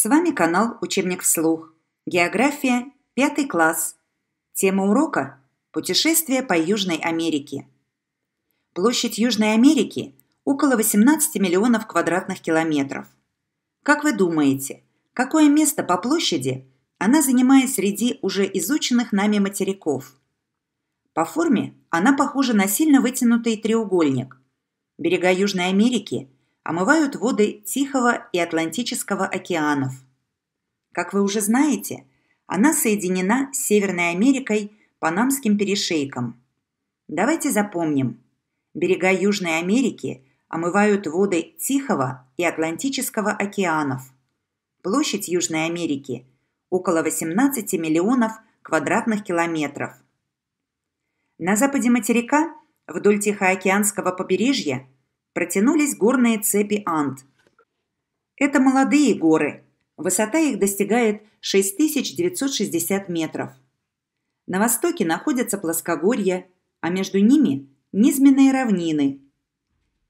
С вами канал «Учебник вслух». География, пятый класс. Тема урока – путешествие по Южной Америке. Площадь Южной Америки – около 18 миллионов квадратных километров. Как вы думаете, какое место по площади она занимает среди уже изученных нами материков? По форме она похожа на сильно вытянутый треугольник. Берега Южной Америки – омывают воды Тихого и Атлантического океанов. Как вы уже знаете, она соединена с Северной Америкой Панамским перешейком. Давайте запомним. Берега Южной Америки омывают воды Тихого и Атлантического океанов. Площадь Южной Америки – около 18 миллионов квадратных километров. На западе материка, вдоль Тихоокеанского побережья – протянулись горные цепи Анд. Это молодые горы. Высота их достигает 6960 метров. На востоке находятся плоскогорья, а между ними – низменные равнины.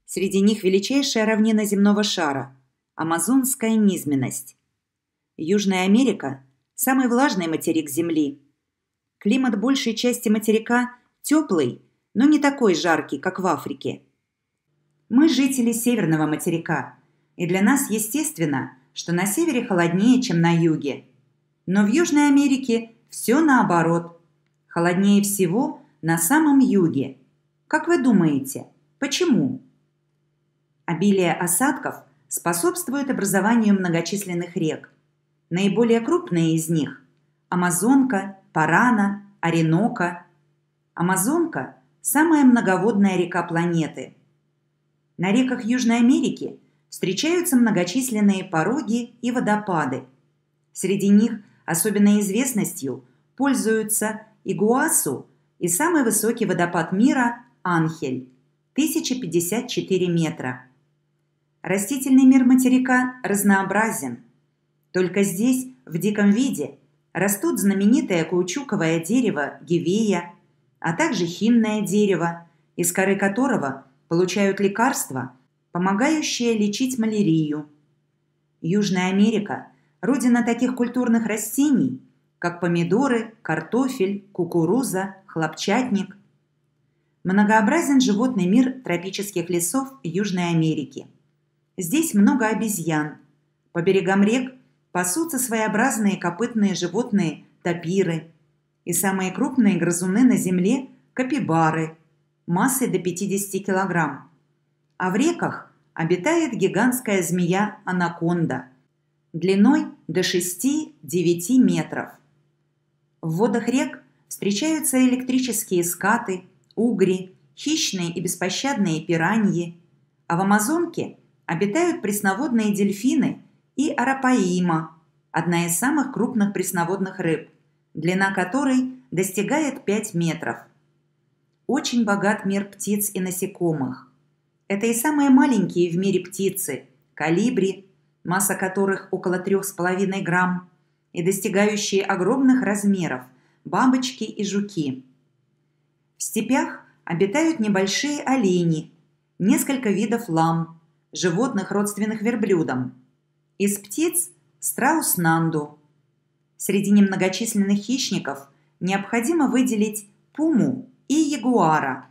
Среди них величайшая равнина земного шара – амазонская низменность. Южная Америка – самый влажный материк Земли. Климат большей части материка теплый, но не такой жаркий, как в Африке – мы жители северного материка, и для нас естественно, что на севере холоднее, чем на юге. Но в Южной Америке все наоборот. Холоднее всего на самом юге. Как вы думаете, почему? Обилие осадков способствует образованию многочисленных рек. Наиболее крупные из них – Амазонка, Парана, Оренока. Амазонка – самая многоводная река планеты – на реках Южной Америки встречаются многочисленные пороги и водопады. Среди них особенной известностью пользуются Игуасу и самый высокий водопад мира – Анхель – 1054 метра. Растительный мир материка разнообразен. Только здесь, в диком виде, растут знаменитое каучуковое дерево гивея, а также хинное дерево, из коры которого – получают лекарства, помогающие лечить малярию. Южная Америка – родина таких культурных растений, как помидоры, картофель, кукуруза, хлопчатник. Многообразен животный мир тропических лесов Южной Америки. Здесь много обезьян. По берегам рек пасутся своеобразные копытные животные тапиры. И самые крупные грызуны на земле – капибары – массой до 50 килограмм. А в реках обитает гигантская змея анаконда длиной до 6-9 метров. В водах рек встречаются электрические скаты, угри, хищные и беспощадные пираньи, а в Амазонке обитают пресноводные дельфины и арапаима, одна из самых крупных пресноводных рыб, длина которой достигает 5 метров – очень богат мир птиц и насекомых. Это и самые маленькие в мире птицы – калибри, масса которых около 3,5 грамм, и достигающие огромных размеров – бабочки и жуки. В степях обитают небольшие олени, несколько видов лам, животных, родственных верблюдам. Из птиц – страус нанду. Среди немногочисленных хищников необходимо выделить пуму и ягуара.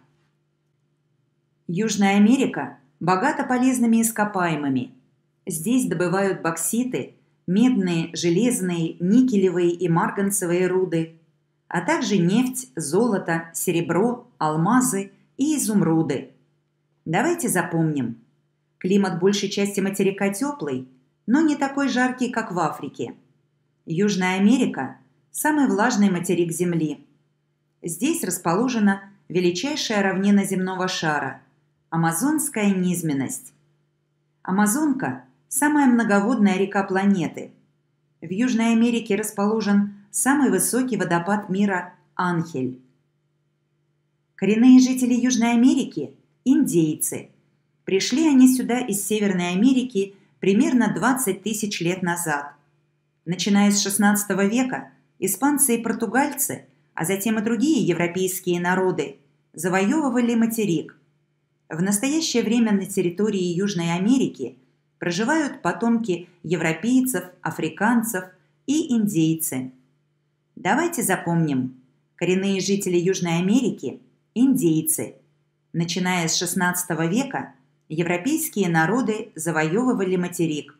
Южная Америка богата полезными ископаемыми. Здесь добывают бокситы, медные, железные, никелевые и марганцевые руды, а также нефть, золото, серебро, алмазы и изумруды. Давайте запомним. Климат большей части материка теплый, но не такой жаркий, как в Африке. Южная Америка – самый влажный материк Земли – Здесь расположена величайшая равнина земного шара – Амазонская низменность. Амазонка – самая многоводная река планеты. В Южной Америке расположен самый высокий водопад мира – Анхель. Коренные жители Южной Америки – индейцы. Пришли они сюда из Северной Америки примерно 20 тысяч лет назад. Начиная с XVI века испанцы и португальцы – а затем и другие европейские народы, завоевывали материк. В настоящее время на территории Южной Америки проживают потомки европейцев, африканцев и индейцы. Давайте запомним, коренные жители Южной Америки – индейцы. Начиная с XVI века европейские народы завоевывали материк.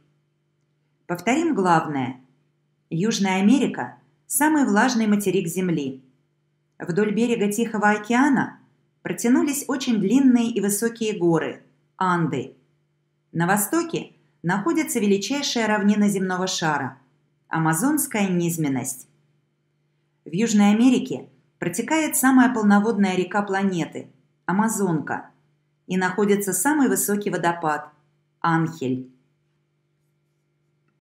Повторим главное. Южная Америка – самый влажный материк Земли – Вдоль берега Тихого океана протянулись очень длинные и высокие горы – Анды. На востоке находится величайшая равнина земного шара – Амазонская низменность. В Южной Америке протекает самая полноводная река планеты – Амазонка, и находится самый высокий водопад – Анхель.